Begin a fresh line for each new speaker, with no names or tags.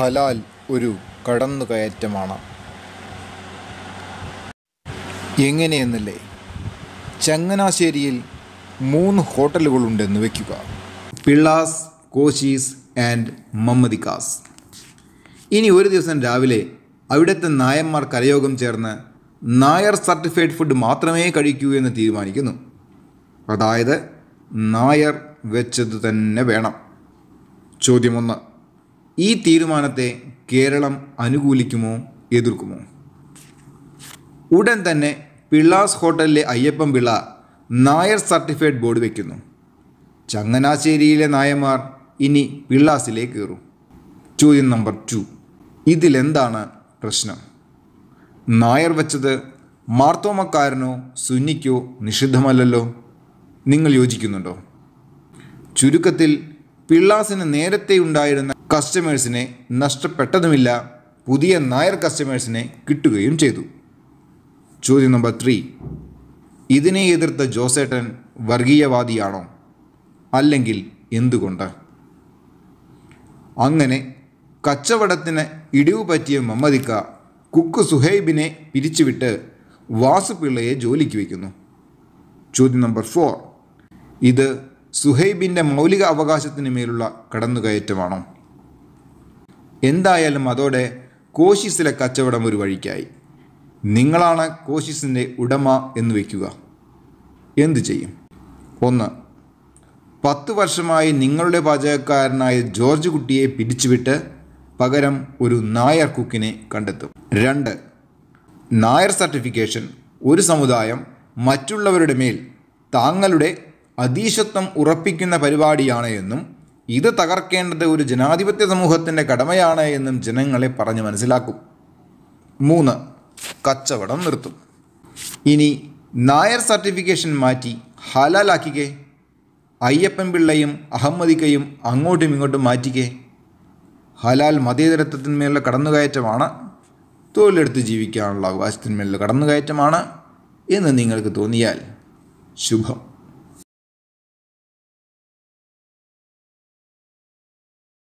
ഹലാൽ ഒരു കടന്നുകയറ്റമാണ് എങ്ങനെയെന്നല്ലേ ചങ്ങനാശ്ശേരിയിൽ മൂന്ന് ഹോട്ടലുകളുണ്ടെന്ന് വയ്ക്കുക പിള്ളാസ് കോശീസ് ആൻഡ് മമ്മദിക്കാസ് ഇനി ഒരു ദിവസം രാവിലെ അവിടുത്തെ നായന്മാർ കരയോഗം ചേർന്ന് നായർ സർട്ടിഫൈഡ് ഫുഡ് മാത്രമേ കഴിക്കൂ എന്ന് തീരുമാനിക്കുന്നു അതായത് നായർ വെച്ചത് തന്നെ വേണം ചോദ്യമൊന്ന് ഈ തീരുമാനത്തെ കേരളം അനുകൂലിക്കുമോ എതിർക്കുമോ ഉടൻ തന്നെ പിള്ളാസ് ഹോട്ടലിലെ അയ്യപ്പൻ പിള്ള നായർ സർട്ടിഫൈഡ് ബോർഡ് വയ്ക്കുന്നു ചങ്ങനാശ്ശേരിയിലെ നായന്മാർ ഇനി പിള്ളാസിലേക്ക് കയറും ചോദ്യം നമ്പർ ടു ഇതിലെന്താണ് പ്രശ്നം നായർ വച്ചത് മാർത്തോമക്കാരനോ സുന്നിക്കോ നിഷിദ്ധമല്ലല്ലോ നിങ്ങൾ യോജിക്കുന്നുണ്ടോ ചുരുക്കത്തിൽ പിള്ളാസിന് നേരത്തെ ഉണ്ടായിരുന്ന കസ്റ്റമേഴ്സിനെ നഷ്ടപ്പെട്ടതുമില്ല പുതിയ നായർ കസ്റ്റമേഴ്സിനെ കിട്ടുകയും ചെയ്തു ചോദ്യം നമ്പർ ത്രീ ഇതിനെ എതിർത്ത ജോസേട്ടൻ വർഗീയവാദിയാണോ അല്ലെങ്കിൽ എന്തുകൊണ്ട് അങ്ങനെ കച്ചവടത്തിന് ഇടിവ് പറ്റിയ മമ്മദിക്ക കുക്ക് സുഹൈബിനെ പിരിച്ചുവിട്ട് വാസുപിള്ളയെ ജോലിക്ക് വയ്ക്കുന്നു ചോദ്യം നമ്പർ ഫോർ ഇത് സുഹൈബിൻ്റെ മൗലിക അവകാശത്തിന് മേലുള്ള കടന്നുകയറ്റമാണോ എന്തായാലും അതോടെ കോശിസിലെ കച്ചവടം ഒരു വഴിക്കായി നിങ്ങളാണ് കോശിസിൻ്റെ ഉടമ എന്ന് വയ്ക്കുക എന്തു ചെയ്യും ഒന്ന് പത്ത് വർഷമായി നിങ്ങളുടെ പാചകക്കാരനായ ജോർജ് കുട്ടിയെ പിടിച്ചുവിട്ട് പകരം ഒരു നായർ കുക്കിനെ കണ്ടെത്തും രണ്ട് നായർ സർട്ടിഫിക്കേഷൻ ഒരു സമുദായം മറ്റുള്ളവരുടെ മേൽ താങ്കളുടെ അതീശത്വം ഉറപ്പിക്കുന്ന പരിപാടിയാണ് എന്നും ഇത് തകർക്കേണ്ടത് ഒരു ജനാധിപത്യ സമൂഹത്തിൻ്റെ കടമയാണ് എന്നും ജനങ്ങളെ പറഞ്ഞു മനസ്സിലാക്കും മൂന്ന് കച്ചവടം നിർത്തും ഇനി നായർ സർട്ടിഫിക്കേഷൻ മാറ്റി ഹലാലാക്കിക്കേ അയ്യപ്പൻ പിള്ളയും അഹമ്മദിക്കയും അങ്ങോട്ടും ഇങ്ങോട്ടും മാറ്റിക്കേ ഹലാൽ മതേതരത്വത്തിന്മേലുള്ള കടന്നുകയറ്റമാണ് തൊഴിലെടുത്ത് ജീവിക്കാനുള്ള അവകാശത്തിന്മേലുള്ള കടന്നുകയറ്റമാണ് എന്ന് നിങ്ങൾക്ക് തോന്നിയാൽ ശുഭം